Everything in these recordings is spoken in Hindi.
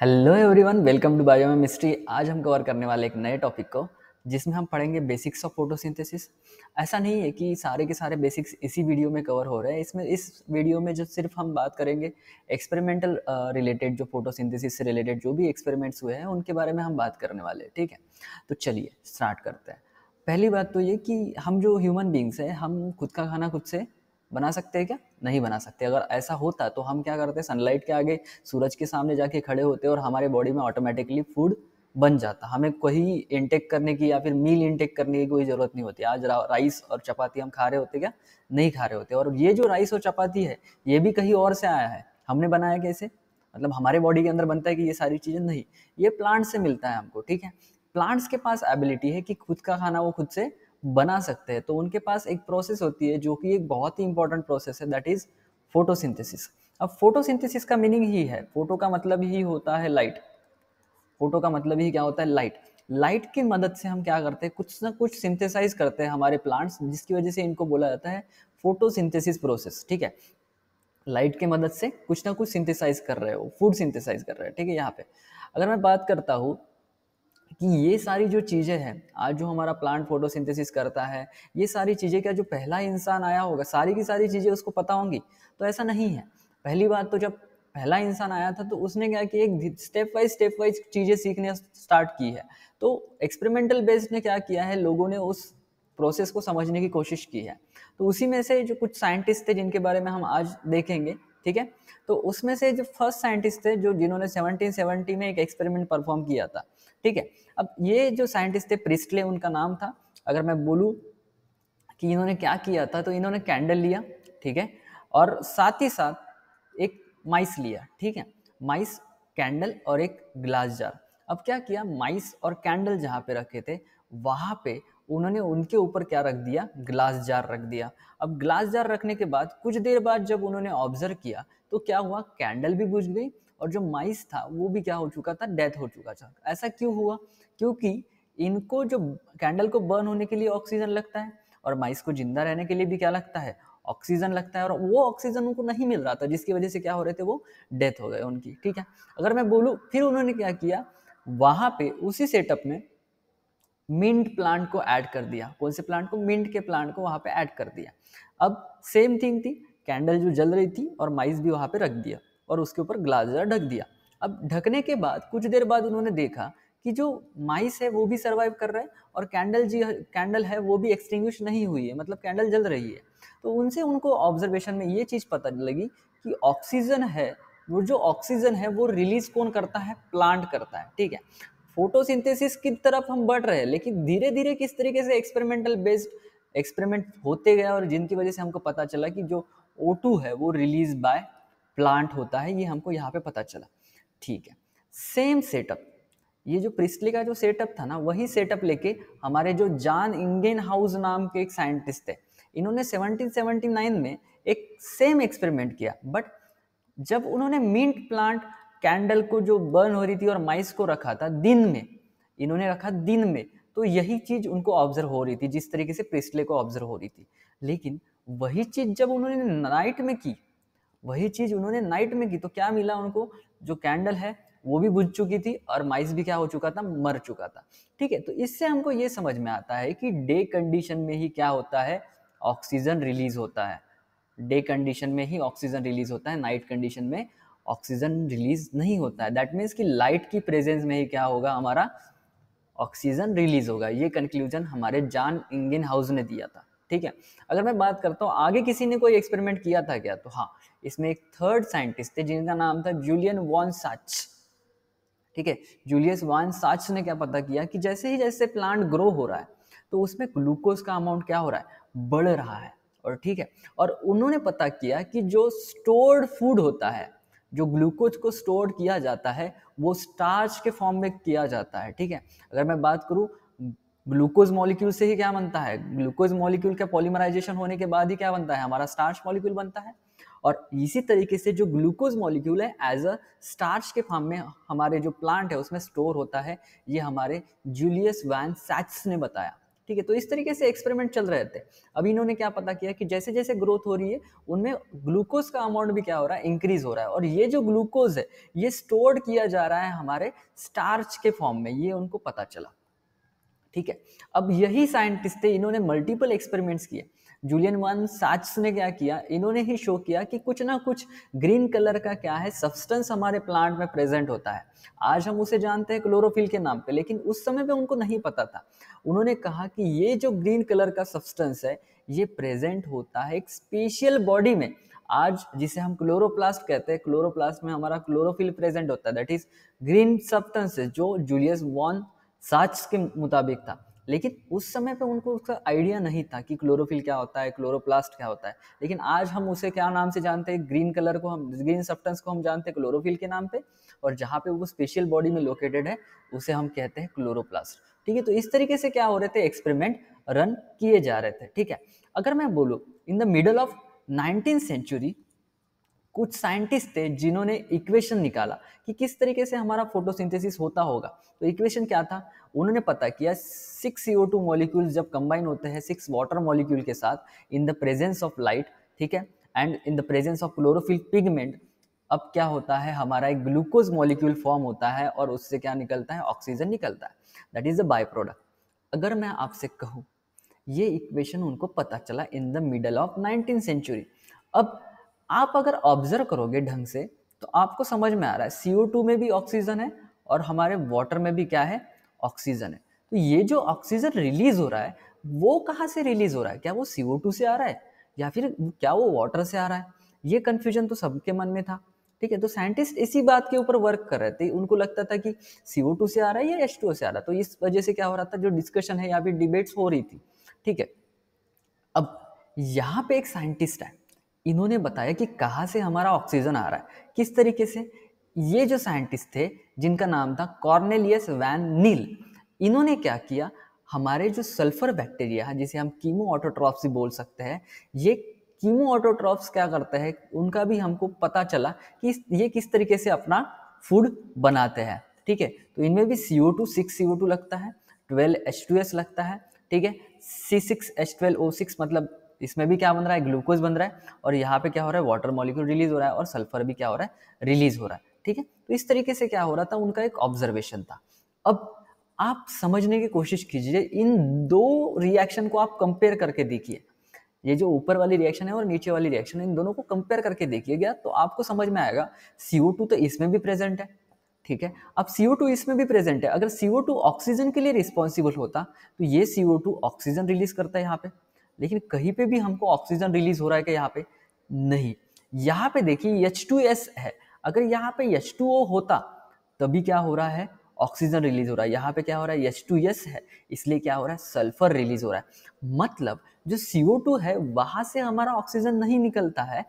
hello everyone welcome to bio में मिस्ट्री आज हम कवर करने वाले एक नए टॉपिक को जिसमें हम पढ़ेंगे बेसिक्स ऑफ फोटोसिंथेसिस ऐसा नहीं है कि सारे के सारे बेसिक्स इसी वीडियो में कवर हो रहे हैं इसमें इस वीडियो में जो सिर्फ हम बात करेंगे एक्सपेरिमेंटल रिलेटेड जो फोटोसिंथेसिस से रिलेटेड जो भी एक्सपेरिमेंट्स हुए हैं उनके बारे में हम बात करने वाले हैं ठीक है तो चलिए स्टार्ट करते हैं पहली बात तो ये कि हम जो ह्यूमन बींग्स हैं हम खुद का खाना खुद से बना सकते हैं क्या नहीं बना सकते अगर ऐसा होता तो हम क्या करते सनलाइट के आगे सूरज के सामने जाके खड़े होते और हमारे बॉडी में ऑटोमेटिकली फूड बन जाता हमें कोई इनटेक करने की या फिर मील इनटेक करने की कोई ज़रूरत नहीं होती आज राइस और चपाती हम खा रहे होते क्या नहीं खा रहे होते और ये जो राइस और चपाती है ये भी कहीं और से आया है हमने बनाया कैसे मतलब हमारे बॉडी के अंदर बनता है कि ये सारी चीज़ें नहीं ये प्लांट से मिलता है हमको ठीक है प्लांट्स के पास एबिलिटी है कि खुद का खाना वो खुद से बना सकते हैं तो उनके पास एक प्रोसेस होती है जो कि एक बहुत ही इंपॉर्टेंट प्रोसेस है दैट इज़ फोटोसिंथेसिस अब फोटोसिंथेसिस का मीनिंग ही है फोटो का मतलब ही होता है लाइट फोटो का मतलब ही क्या होता है लाइट लाइट की मदद से हम क्या करते हैं कुछ ना कुछ सिंथेसाइज करते हैं हमारे प्लांट्स जिसकी वजह से इनको बोला जाता है फोटोसिंथेसिस प्रोसेस ठीक है लाइट की मदद से कुछ ना कुछ सिंथेसाइज कर रहे हो फूड सिंथेसाइज कर रहे हैं ठीक है यहाँ पे अगर मैं बात करता हूँ कि ये सारी जो चीज़ें हैं आज जो हमारा प्लांट फोटोसिंथेसिस करता है ये सारी चीज़ें क्या जो पहला इंसान आया होगा सारी की सारी चीज़ें उसको पता होंगी तो ऐसा नहीं है पहली बात तो जब पहला इंसान आया था तो उसने क्या कि एक स्टेप वाइज स्टेप वाइज चीज़ें सीखने स्टार्ट की है तो एक्सपेरिमेंटल बेस्ड ने क्या किया है लोगों ने उस प्रोसेस को समझने की कोशिश की है तो उसी में से जो कुछ साइंटिस्ट थे जिनके बारे में हम आज देखेंगे ठीक है तो उसमें से जो फर्स्ट साइंटिस्ट थे जो जिन्होंने 1770 में एक एक्सपेरिमेंट परफॉर्म किया था ठीक है अब ये जो साइंटिस्ट थे प्रिस्टले उनका नाम था अगर मैं बोलूँ कि इन्होंने क्या किया था तो इन्होंने कैंडल लिया ठीक है और साथ ही साथ एक माइस लिया ठीक है माइस कैंडल और एक ग्लास जार अब क्या किया माइस और कैंडल जहाँ पे रखे थे वहाँ पे उन्होंने उनके ऊपर क्या रख दिया ग्लास जार रख दिया अब ग्लास जार रखने के बाद कुछ देर बाद जब उन्होंने ऑब्जर्व किया तो क्या हुआ कैंडल भी बुझ गई और जो माइस था वो भी क्या हो चुका था डेथ हो चुका था ऐसा क्यों हुआ क्योंकि इनको जो कैंडल को बर्न होने के लिए ऑक्सीजन लगता है और माइस को जिंदा रहने के लिए भी क्या लगता है ऑक्सीजन लगता है और वो ऑक्सीजन उनको नहीं मिल रहा था जिसकी वजह से क्या हो रहे थे वो डेथ हो गए उनकी ठीक है अगर मैं बोलूँ फिर उन्होंने क्या किया वहाँ पे उसी सेटअप में मिंट प्लांट को ऐड कर दिया कौन से प्लांट को मिंट के प्लांट को वहाँ पे ऐड कर दिया अब सेम थिंग थी कैंडल जो जल रही थी और माइस भी वहाँ पे रख दिया और उसके ऊपर ग्लास जरा ढक दिया अब ढकने के बाद कुछ देर बाद उन्होंने देखा कि जो माइस है वो भी सर्वाइव कर रहा है और कैंडल जी कैंडल है वो भी एक्सटिंग्विश नहीं हुई है मतलब कैंडल जल रही है तो उनसे उनको ऑब्जर्वेशन में ये चीज़ पता लगी कि ऑक्सीजन है वो जो ऑक्सीजन है वो रिलीज कौन करता है प्लांट करता है ठीक है फोटोसिंथेसिस की तरफ हम बढ़ रहे हैं लेकिन धीरे धीरे किस तरीके से एक्सपेरिमेंटल बेस्ड एक्सपेरिमेंट होते गए और जिनकी वजह से हमको पता चला कि जो ओ है वो रिलीज बाय प्लांट होता है ये हमको यहाँ पे पता चला ठीक है सेम सेटअप ये जो प्रिस्टली का जो सेटअप था ना वही सेटअप लेके हमारे जो जान इंगेन हाउस नाम के एक साइंटिस्ट थे इन्होंने 1779 में एक सेम एक्सपेरिमेंट किया बट जब उन्होंने मिंट प्लांट कैंडल को जो बर्न हो रही थी और माइस को रखा था दिन में इन्होंने रखा दिन में तो यही चीज़ उनको ऑब्जर्व हो रही थी जिस तरीके से प्रिस्टले को ऑब्जर्व हो रही थी लेकिन वही चीज़ जब उन्होंने नाइट में की वही चीज़ उन्होंने नाइट में की तो क्या मिला उनको जो कैंडल है वो भी बुझ चुकी थी और माइस भी क्या हो चुका था मर चुका था ठीक है तो इससे हमको ये समझ में आता है कि डे कंडीशन में ही क्या होता है ऑक्सीजन रिलीज होता है डे कंडीशन में ही ऑक्सीजन रिलीज होता है नाइट कंडीशन में ऑक्सीजन रिलीज नहीं होता है दैट मीन्स कि लाइट की प्रेजेंस में ही क्या होगा हमारा ऑक्सीजन रिलीज होगा ये कंक्लूजन हमारे जान इंगिन हाउस ने दिया था ठीक है अगर मैं बात करता हूँ आगे किसी ने कोई एक्सपेरिमेंट किया था क्या तो हाँ इसमें एक थर्ड साइंटिस्ट थे जिनका नाम था जूलियन वॉन साच ठीक है जूलियस वॉन साच ने क्या पता किया कि जैसे ही जैसे प्लांट ग्रो हो रहा है तो उसमें ग्लूकोज का अमाउंट क्या हो रहा है बढ़ रहा है और ठीक है और उन्होंने पता किया कि जो स्टोर्ड फूड होता है जो ग्लूकोज को स्टोर किया जाता है वो स्टार्च के फॉर्म में किया जाता है ठीक है अगर मैं बात करूँ ग्लूकोज मॉलिक्यूल से ही क्या बनता है ग्लूकोज मॉलिक्यूल का पॉलीमराइजेशन होने के बाद ही क्या बनता है हमारा स्टार्च मॉलिक्यूल बनता है और इसी तरीके से जो ग्लूकोज मॉलिक्यूल है एज अ स्टार्च के फॉर्म में हमारे जो प्लांट है उसमें स्टोर होता है ये हमारे जूलियस वैन सैक्स ने बताया ठीक है तो इस तरीके से एक्सपेरिमेंट चल रहे थे अभी इन्होंने क्या पता किया कि जैसे जैसे ग्रोथ हो रही है उनमें ग्लूकोज का अमाउंट भी क्या हो रहा है इंक्रीज हो रहा है और ये जो ग्लूकोज है ये स्टोर्ड किया जा रहा है हमारे स्टार्च के फॉर्म में ये उनको पता चला ठीक है अब यही साइंटिस्ट थे इन्होंने मल्टीपल एक्सपेरिमेंट्स किए जूलियन वन साच ने क्या किया इन्होंने ही शो किया कि कुछ ना कुछ ग्रीन कलर का क्या है सब्सटेंस हमारे प्लांट में प्रेजेंट होता है आज हम उसे जानते हैं क्लोरोफिल के नाम पे लेकिन उस समय पे उनको नहीं पता था उन्होंने कहा कि ये जो ग्रीन कलर का सब्सटेंस है ये प्रेजेंट होता है एक स्पेशल बॉडी में आज जिसे हम क्लोरोप्लास्ट कहते हैं क्लोरोप्लास्ट में हमारा क्लोरोफिल प्रेजेंट होता है दैट इज ग्रीन सब्सटेंस जो जूलियस वॉन साच के मुताबिक था लेकिन उस समय पे उनको उसका आइडिया नहीं था कि क्लोरोफिल क्या होता है क्लोरोप्लास्ट क्या होता है लेकिन आज हम उसे क्या नाम से जानते हैं ग्रीन कलर को हम ग्रीन सब्सटेंस को हम जानते हैं क्लोरोफिल के नाम पे और जहाँ पे वो स्पेशल बॉडी में लोकेटेड है उसे हम कहते हैं क्लोरोप्लास्ट ठीक है तो इस तरीके से क्या हो रहे थे एक्सपेरिमेंट रन किए जा रहे थे ठीक है अगर मैं बोलूँ in the middle of nineteen century कुछ साइंटिस्ट थे जिन्होंने इक्वेशन निकाला कि किस तरीके से हमारा फोटोसिंथेसिस होता होगा तो इक्वेशन क्या था उन्होंने पता किया six C O two molecule जब कंबाइन होते हैं सिक्स वाटर मॉलिक्यूल के साथ in the presence of light ठीक है and in the presence of chlorophyll pigment अब क्या होता है हमारा एक ग्लूकोज मॉलिक्यूल फॉर्म होता है और उससे क्या निकलता है ऑक्सीजन निकलता है that is a by product अगर मैं आपसे कहूँ ये इक्वेशन उनको पता चला in the middle of nineteen century अब आप अगर ऑब्जर्व करोगे ढंग से तो आपको समझ में आ रहा है सी में भी ऑक्सीजन है और हमारे वाटर में भी क्या है ऑक्सीजन है तो ये जो ऑक्सीजन रिलीज हो रहा है वो कहाँ से रिलीज हो रहा है क्या वो सी से आ रहा है या फिर क्या वो वाटर से आ रहा है ये कन्फ्यूजन तो सबके मन में था ठीक है तो साइंटिस्ट इसी बात के ऊपर वर्क कर रहे थे उनको लगता था कि सी से आ रहा है या एच से आ रहा है तो इस वजह से क्या हो रहा था जो डिस्कशन है या फिर डिबेट्स हो रही थी ठीक है अब यहाँ पे एक साइंटिस्ट है इन्होंने बताया कि कहाँ से हमारा ऑक्सीजन आ रहा है किस तरीके से ये जो साइंटिस्ट थे जिनका नाम था कॉर्नेलियस वैन नील इन्होंने क्या किया हमारे जो सल्फर बैक्टीरिया है जिसे हम कीमो ऑटोट्रॉप्स भी बोल सकते हैं ये कीमो ऑटोट्रॉप्स क्या करते हैं उनका भी हमको पता चला कि ये किस तरीके से अपना फूड बनाते हैं ठीक है तो इनमें भी C O two six C O two लगता है ट्वेल्व एच टू एस लगता है ठीक है C six H twelve O six मतलब इसमें भी क्या बन रहा है ग्लूकोज बन रहा है और यहाँ पे क्या हो रहा है वाटर मॉलिक्यूल रिलीज हो रहा है और सल्फर भी क्या हो रहा है रिलीज हो रहा है ठीक है तो इस तरीके से क्या हो रहा था उनका एक ऑब्जर्वेशन था अब आप समझने की कोशिश कीजिए इन दो रिएक्शन को आप कंपेयर करके देखिए ये जो ऊपर वाली रिएक्शन है और नीचे वाली रिएक्शन है इन दोनों को कंपेयर करके देखिए गया तो आपको समझ में आएगा सीओ तो इसमें भी प्रेजेंट है ठीक है अब CO2 इसमें भी प्रेजेंट है अगर CO2 ऑक्सीजन के लिए रिस्पॉन्सिबल होता तो ये CO2 ऑक्सीजन रिलीज करता है यहाँ पे लेकिन कहीं पे भी हमको ऑक्सीजन रिलीज हो रहा है क्या यहाँ पे नहीं यहाँ पे देखिए H2S है अगर यहाँ पे H2O होता तभी क्या हो रहा है ऑक्सीजन रिलीज हो रहा है यहाँ पे क्या हो रहा है H2S है इसलिए क्या हो रहा है सल्फर रिलीज हो रहा है मतलब जो CO2 है वहाँ से हमारा ऑक्सीजन नहीं निकलता है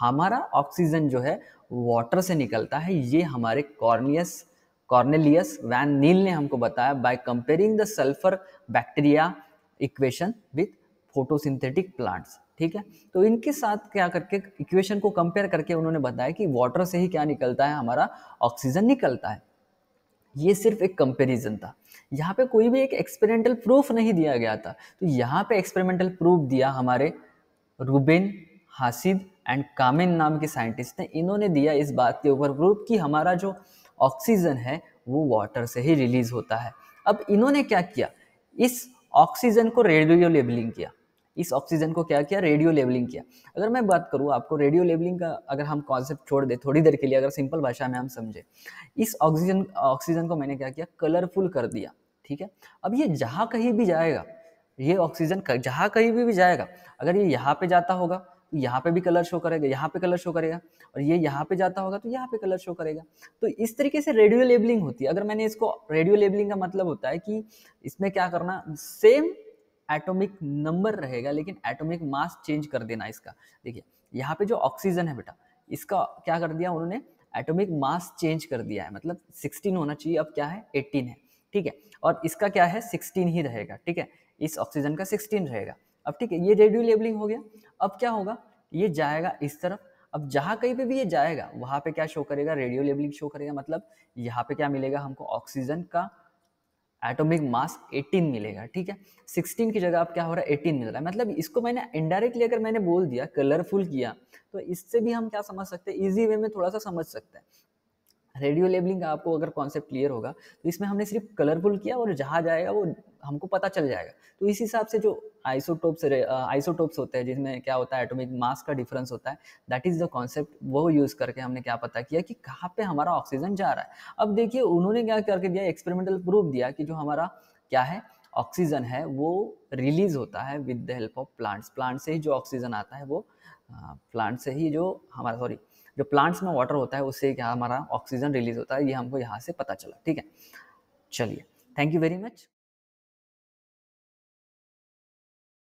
हमारा ऑक्सीजन जो है वाटर से निकलता है ये हमारे कॉर्नियस कॉर्नेलियस वैन नील ने हमको बताया by comparing the sulphur bacteria equation with photosynthetic plants ठीक है तो इनके साथ क्या करके इक्वेशन को कंपेयर करके उन्होंने बताया कि वाटर से ही क्या निकलता है हमारा ऑक्सीजन निकलता है ये सिर्फ एक कंपेरिजन था यहाँ पे कोई भी एक एक्सपेरिमेंटल प्रूफ नहीं दिया गया था तो यहाँ पे एक्सपेरिमेंटल प्रूफ दिया हमारे रूबेन हासिद एंड कामिन नाम के साइंटिस्ट ने इन्होंने दिया इस बात के ऊपर प्रूफ कि हमारा जो ऑक्सीजन है वो वाटर से ही रिलीज होता है अब इन्होंने क्या किया इस ऑक्सीजन को रेडियो लेबलिंग किया इस ऑक्सीजन को क्या किया रेडियो लेबलिंग किया अगर मैं बात करूँ आपको रेडियो लेबलिंग का अगर हम कॉन्सेप्ट छोड़ दें थोड़ी देर के लिए अगर सिंपल भाषा में हम समझे इस ऑक्सीजन ऑक्सीजन को मैंने क्या किया कलरफुल कर दिया ठीक है अब ये जहाँ कहीं भी जाएगा ये ऑक्सीजन जहाँ कहीं भी, भी जाएगा अगर ये यहाँ पे जाता होगा तो यहाँ पे भी कलर शो करेगा यहाँ पे कलर शो करेगा और ये यहाँ पे जाता होगा तो यहाँ पे कलर शो करेगा तो इस तरीके से रेडियो लेबलिंग होती है अगर मैंने इसको रेडियो लेबलिंग का मतलब होता है कि इसमें क्या करना सेम एटॉमिक नंबर रहेगा लेकिन एटॉमिक मास चेंज कर देना इसका देखिए यहाँ पे जो ऑक्सीजन है बेटा इसका क्या कर दिया उन्होंने एटॉमिक मास चेंज कर दिया है मतलब 16 होना चाहिए अब क्या है 18 है ठीक है और इसका क्या है 16 ही रहेगा ठीक है इस ऑक्सीजन का 16 रहेगा अब ठीक है ये रेडियो लेबलिंग हो गया अब क्या होगा ये जाएगा इस तरफ अब जहाँ कहीं पे भी ये जाएगा वहाँ पे क्या शो करेगा रेडियो लेबलिंग शो करेगा मतलब यहाँ पे क्या मिलेगा हमको ऑक्सीजन का एटॉमिक मास 18 मिलेगा ठीक है 16 की जगह आप क्या हो रहा है 18 मिल रहा है मतलब इसको मैंने इनडायरेक्टली अगर मैंने बोल दिया कलरफुल किया तो इससे भी हम क्या समझ सकते हैं इजी वे में थोड़ा सा समझ सकते हैं रेडियो लेबलिंग का आपको अगर कॉन्सेप्ट क्लियर होगा तो इसमें हमने सिर्फ कलरफुल किया और जहाँ जाएगा वो हमको पता चल जाएगा तो इस हिसाब से जो आइसोटोप्स आइसोटोप्स होते हैं जिसमें क्या होता है एटॉमिक मास का डिफरेंस होता है दैट इज़ द कॉन्सेप्ट वो यूज़ करके हमने क्या पता किया कि कहाँ पे हमारा ऑक्सीजन जा रहा है अब देखिए उन्होंने क्या करके दिया एक्सपेरिमेंटल प्रूफ दिया कि जो हमारा क्या है ऑक्सीजन है वो रिलीज होता है with the help of plants plant से ही जो ऑक्सीजन आता है वो प्लांट से ही जो हमारा सॉरी जो प्लांट्स में वाटर होता है उससे क्या हमारा ऑक्सीजन रिलीज होता है ये हमको यहाँ से पता चला ठीक है चलिए थैंक यू वेरी मच